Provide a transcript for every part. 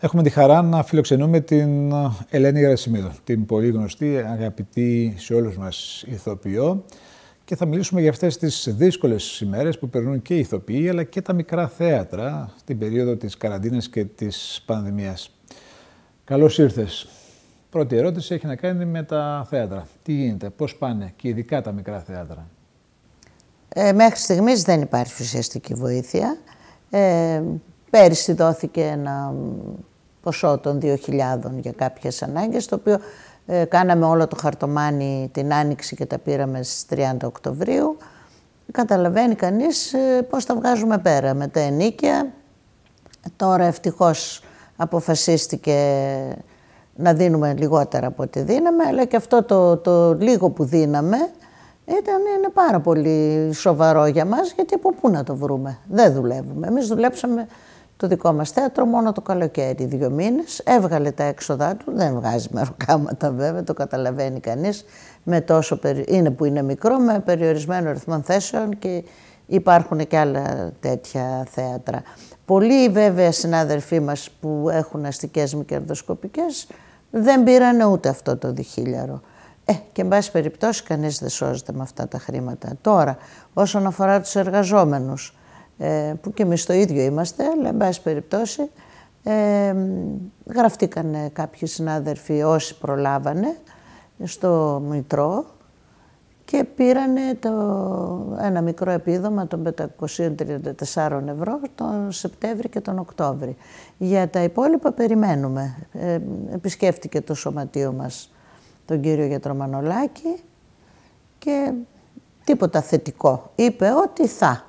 Έχουμε τη χαρά να φιλοξενούμε την ε, Ελένη Γρασιμίδου, την πολύ γνωστή, αγαπητή σε όλους μας ηθοποιό και θα μιλήσουμε για αυτές τις δύσκολες ημέρες που περνούν και οι ηθοποιοί αλλά και τα μικρά θέατρα στην περίοδο της καραντίνας και της πανδημίας. Καλώς ήρθες. Πρώτη ερώτηση έχει να κάνει με τα θέατρα. Τι γίνεται, πώς πάνε και ειδικά τα μικρά θέατρα. Ε, μέχρι στιγμής δεν υπάρχει ουσιαστική βοήθεια. Ε, Πέρυσι δόθηκε ένα ποσό των 2.000 για κάποιες ανάγκες, το οποίο ε, κάναμε όλο το χαρτομάνι την Άνοιξη και τα πήραμε στις 30 Οκτωβρίου. Καταλαβαίνει κανείς ε, πώς τα βγάζουμε πέρα με τα ενίκια. Τώρα ευτυχώς αποφασίστηκε να δίνουμε λιγότερα από ό,τι δίναμε, αλλά και αυτό το, λίγο που δίναμε ήταν, είναι πάρα πολύ σοβαρό για μας, γιατί από πού να το βρούμε. Δεν δουλεύουμε. Εμείς δουλέψαμε το δικό μας θέατρο μόνο το καλοκαίρι, δύο μήνες, έβγαλε τα έξοδά του, δεν βγάζει μεροκάματα βέβαια, το καταλαβαίνει κανείς, με τόσο, είναι που είναι μικρό, με περιορισμένο ρυθμό θέσεων και υπάρχουν και άλλα τέτοια θέατρα. Πολλοί βέβαια συνάδελφοί μας που έχουν αστικές μη δεν πήρανε ούτε αυτό το διχίλιαρο. Ε, και εν πάση περιπτώσει κανείς δεν σώζεται με αυτά τα χρήματα. Τώρα, όσον αφορά τους εργαζόμενους, ε, που και εμείς το ίδιο είμαστε, αλλά εν πάση περιπτώσει ε, γραφτήκαν κάποιοι συνάδελφοι όσοι προλάβανε στο Μητρό και πήρανε το, ένα μικρό επίδομα των 534 ευρώ τον Σεπτέμβρη και τον Οκτώβρη. Για τα υπόλοιπα περιμένουμε. Ε, επισκέφτηκε το σωματείο μας τον κύριο Γιατρομανολάκη και τίποτα θετικό. Είπε ότι θα.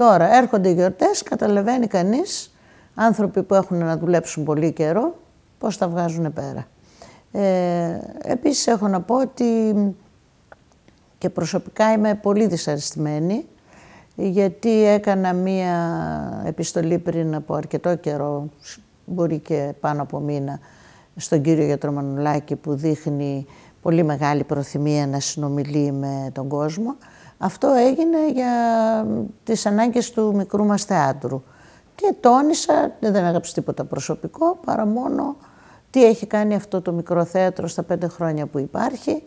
Τώρα έρχονται οι γιορτές, καταλαβαίνει κανείς, άνθρωποι που έχουν να δουλέψουν πολύ καιρό, πώς τα βγάζουν πέρα. Ε, επίσης έχω να πω ότι και προσωπικά είμαι πολύ δυσαρεστημένη, γιατί έκανα μία επιστολή πριν από αρκετό καιρό, μπορεί και πάνω από μήνα, στον κύριο γιατρό Μανουλάκη που δείχνει πολύ μεγάλη προθυμία να συνομιλεί με τον κόσμο. Αυτό έγινε για τις ανάγκες του μικρού μας θεάτρου. Και τόνισα, δεν έγραψε τίποτα προσωπικό, παρά μόνο τι έχει κάνει αυτό το μικρό θέατρο στα πέντε χρόνια που υπάρχει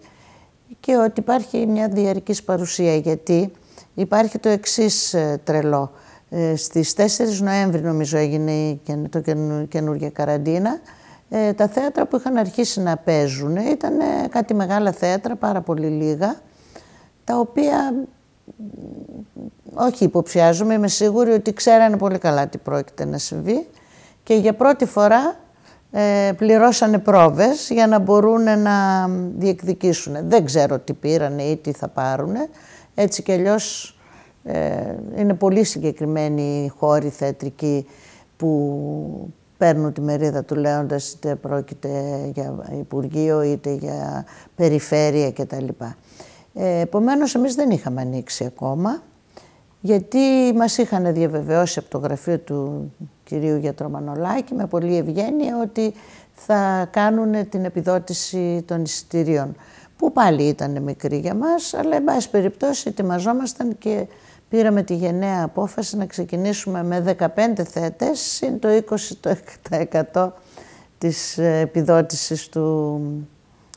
και ότι υπάρχει μια διαρκής παρουσία, γιατί υπάρχει το εξής ε, τρελό. Ε, στις 4 Νοέμβρη νομίζω έγινε το καινούργια καραντίνα. Ε, τα θέατρα που είχαν αρχίσει να παίζουν ήταν κάτι μεγάλα θέατρα, πάρα πολύ λίγα τα οποία όχι υποψιάζομαι, είμαι σίγουρη ότι ξέρανε πολύ καλά τι πρόκειται να συμβεί και για πρώτη φορά ε, πληρώσανε πρόβες για να μπορούν να διεκδικήσουν. Δεν ξέρω τι πήρανε ή τι θα πάρουν. Έτσι κι αλλιώς ε, είναι πολύ συγκεκριμένοι οι χώροι θεατρικοί που παίρνουν τη μερίδα του Λέοντας είτε πρόκειται για Υπουργείο είτε για Περιφέρεια κτλ. Ε, επομένως, εμείς δεν είχαμε ανοίξει ακόμα, γιατί μας είχαν διαβεβαιώσει από το γραφείο του κυρίου Γιατρομανολάκη με πολύ ευγένεια ότι θα κάνουν την επιδότηση των εισιτηρίων, που πάλι ήταν μικρή για μας, αλλά εν πάση περιπτώσει ετοιμαζόμασταν και πήραμε τη γενναία απόφαση να ξεκινήσουμε με 15 θετέ συν το 20% της ε, επιδότησης του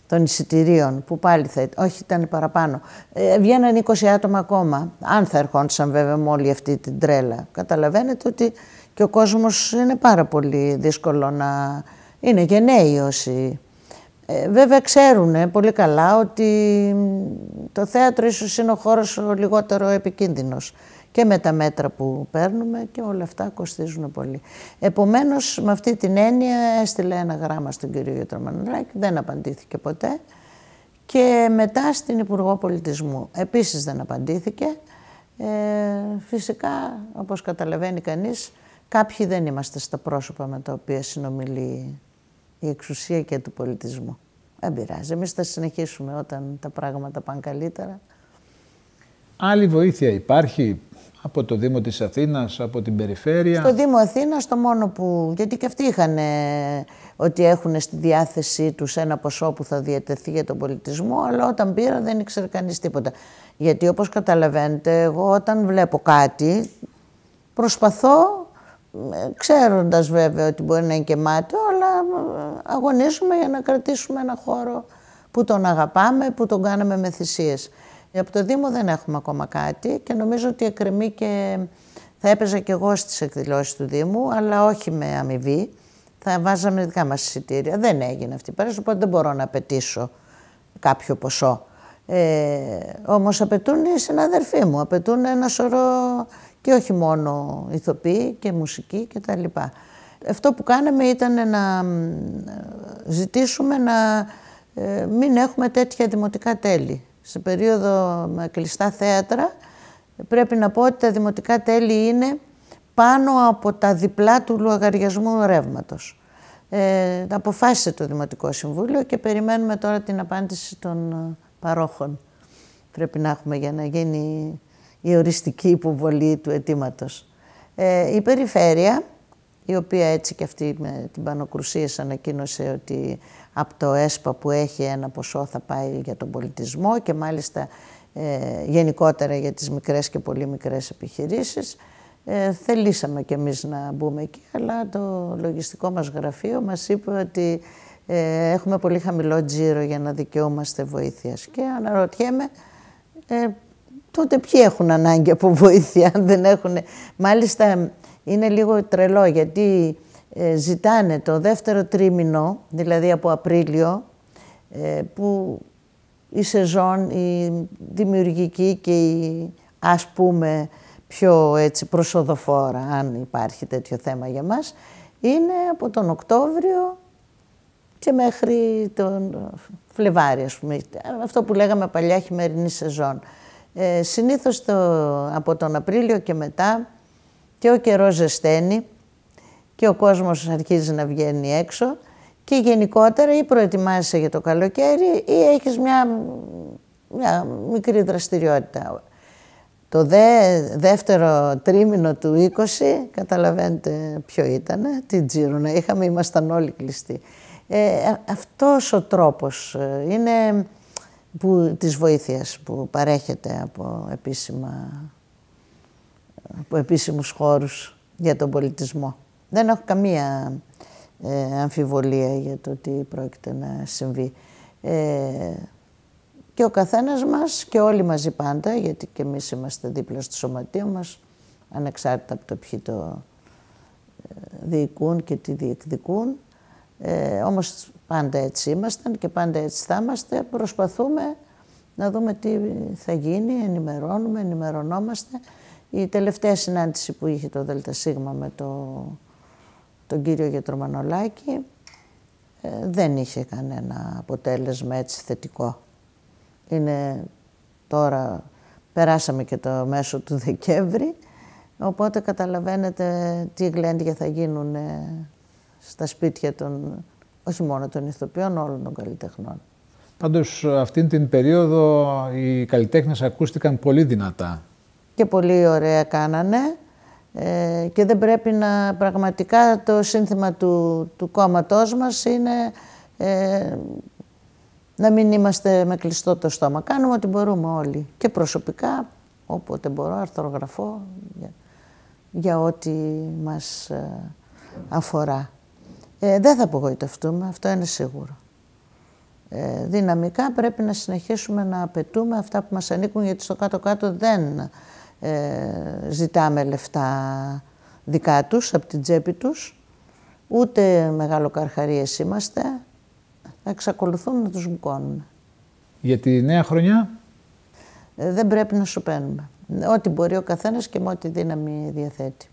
των εισιτηρίων, που πάλι θα όχι ήταν παραπάνω. Ε, βγαίναν 20 άτομα ακόμα, αν θα ερχόντουσαν βέβαια με όλη αυτή την τρέλα. Καταλαβαίνετε ότι και ο κόσμος είναι πάρα πολύ δύσκολο να... Είναι γενναίοι όσοι... Ε, βέβαια ξέρουν πολύ καλά ότι το θέατρο ίσως είναι ο χώρος ο λιγότερο επικίνδυνος και με τα μέτρα που παίρνουμε και όλα αυτά κοστίζουν πολύ. Επομένως, με αυτή την έννοια έστειλε ένα γράμμα στον κύριο Γιώτρο δεν απαντήθηκε ποτέ και μετά στην Υπουργό Πολιτισμού. Επίσης δεν απαντήθηκε. Ε, φυσικά, όπως καταλαβαίνει κανείς, κάποιοι δεν είμαστε στα πρόσωπα με τα οποία συνομιλεί η εξουσία και του πολιτισμού. Δεν πειράζει. Εμείς θα συνεχίσουμε όταν τα πράγματα πάνε καλύτερα. Άλλη βοήθεια υπάρχει από το Δήμο της Αθήνας, από την περιφέρεια. Στο Δήμο Αθήνας το μόνο που... Γιατί και αυτοί είχαν ότι έχουν στη διάθεσή τους ένα ποσό που θα διατεθεί για τον πολιτισμό, αλλά όταν πήρα δεν ήξερε κανείς τίποτα. Γιατί όπως καταλαβαίνετε, εγώ όταν βλέπω κάτι, προσπαθώ, ε, ξέροντας βέβαια ότι μπορεί να είναι και αλλά ε, αγωνίζουμε για να κρατήσουμε ένα χώρο που τον αγαπάμε, που τον κάναμε με θυσίες. Από το Δήμο δεν έχουμε ακόμα κάτι και νομίζω ότι εκκρεμεί και θα έπαιζα και εγώ στις εκδηλώσεις του Δήμου, αλλά όχι με αμοιβή. Θα βάζαμε δικά μας εισιτήρια. Δεν έγινε αυτή η πέραση, οπότε δεν μπορώ να απαιτήσω κάποιο ποσό. Ε, όμως απαιτούν οι συναδελφοί μου, απαιτούν ένα σωρό και όχι μόνο ηθοποιοί και μουσική κτλ. αυτό που κάναμε ήταν να ζητήσουμε να ε, μην έχουμε τέτοια δημοτικά τέλη σε περίοδο με κλειστά θέατρα, πρέπει να πω ότι τα δημοτικά τέλη είναι πάνω από τα διπλά του λογαριασμού ρεύματος. Ε, αποφάσισε το Δημοτικό Συμβούλιο και περιμένουμε τώρα την απάντηση των ε, παρόχων. Πρέπει να έχουμε για να γίνει η οριστική υποβολή του αιτήματος. Ε, η Περιφέρεια, η οποία έτσι και αυτή με την Πανοκρουσία ανακοίνωσε ότι από το ΕΣΠΑ που έχει ένα ποσό θα πάει για τον πολιτισμό και μάλιστα ε, γενικότερα για τις μικρές και πολύ μικρές επιχειρήσεις. Ε, θελήσαμε κι εμείς να μπούμε εκεί, αλλά το λογιστικό μας γραφείο μας είπε ότι ε, έχουμε πολύ χαμηλό τζίρο για να δικαιούμαστε βοήθειας. Και αναρωτιέμαι, ε, τότε ποιοι έχουν ανάγκη από βοήθεια, δεν έχουν. Μάλιστα είναι λίγο τρελό, γιατί ε, ζητάνε το δεύτερο τρίμηνο, δηλαδή από Απρίλιο, ε, που η σεζόν, η δημιουργική και η ας πούμε πιο έτσι προσοδοφόρα, αν υπάρχει τέτοιο θέμα για μας, είναι από τον Οκτώβριο και μέχρι τον Φλεβάρι, ας πούμε. Αυτό που λέγαμε παλιά χειμερινή σεζόν. Ε, συνήθως το, από τον Απρίλιο και μετά και ο καιρός ζεσταίνει, και ο κόσμος αρχίζει να βγαίνει έξω και γενικότερα ή προετοιμάσαι για το καλοκαίρι ή έχεις μια, μια μικρή δραστηριότητα. Το δεύτερο τρίμηνο του 20, καταλαβαίνετε ποιο ήταν, την να είχαμε, ήμασταν όλοι κλειστοί. Ε, αυτός ο τρόπος ε, είναι που, της βοήθειας που παρέχεται από, επίσημα, ε, από επίσημους χώρους για τον πολιτισμό δεν έχω καμία ε, αμφιβολία για το τι πρόκειται να συμβεί. Ε, και ο καθένας μας και όλοι μαζί πάντα, γιατί και εμείς είμαστε δίπλα στο σωματείο μας, ανεξάρτητα από το ποιοι το ε, διοικούν και τι διεκδικούν. Ε, όμως πάντα έτσι ήμασταν και πάντα έτσι θα είμαστε. Προσπαθούμε να δούμε τι θα γίνει, ενημερώνουμε, ενημερωνόμαστε. Η τελευταία συνάντηση που είχε το ΔΣ με το τον κύριο Γιατρομανολάκη ε, δεν είχε κανένα αποτέλεσμα έτσι θετικό. Είναι τώρα, περάσαμε και το μέσο του Δεκέμβρη, οπότε καταλαβαίνετε τι γλέντια θα γίνουν ε, στα σπίτια των, όχι μόνο των ηθοποιών, όλων των καλλιτεχνών. Πάντως αυτήν την περίοδο οι καλλιτέχνες ακούστηκαν πολύ δυνατά. Και πολύ ωραία κάνανε. Ε, και δεν πρέπει να πραγματικά το σύνθημα του, του κόμματός μας είναι ε, να μην είμαστε με κλειστό το στόμα. Κάνουμε ό,τι μπορούμε όλοι και προσωπικά όποτε μπορώ αρθρογραφώ για, για ό,τι μας ε, αφορά. δεν θα απογοητευτούμε, αυτό είναι σίγουρο. δυναμικά πρέπει να συνεχίσουμε να απαιτούμε αυτά που μας ανήκουν γιατί στο κάτω-κάτω δεν ε, ζητάμε λεφτά δικά τους, από την τσέπη τους, ούτε μεγάλο καρχαρίες είμαστε, θα εξακολουθούν να τους μπουκώνουν. Για τη νέα χρονιά? Ε, δεν πρέπει να σου παίρνουμε. Ό,τι μπορεί ο καθένας και με ό,τι δύναμη διαθέτει.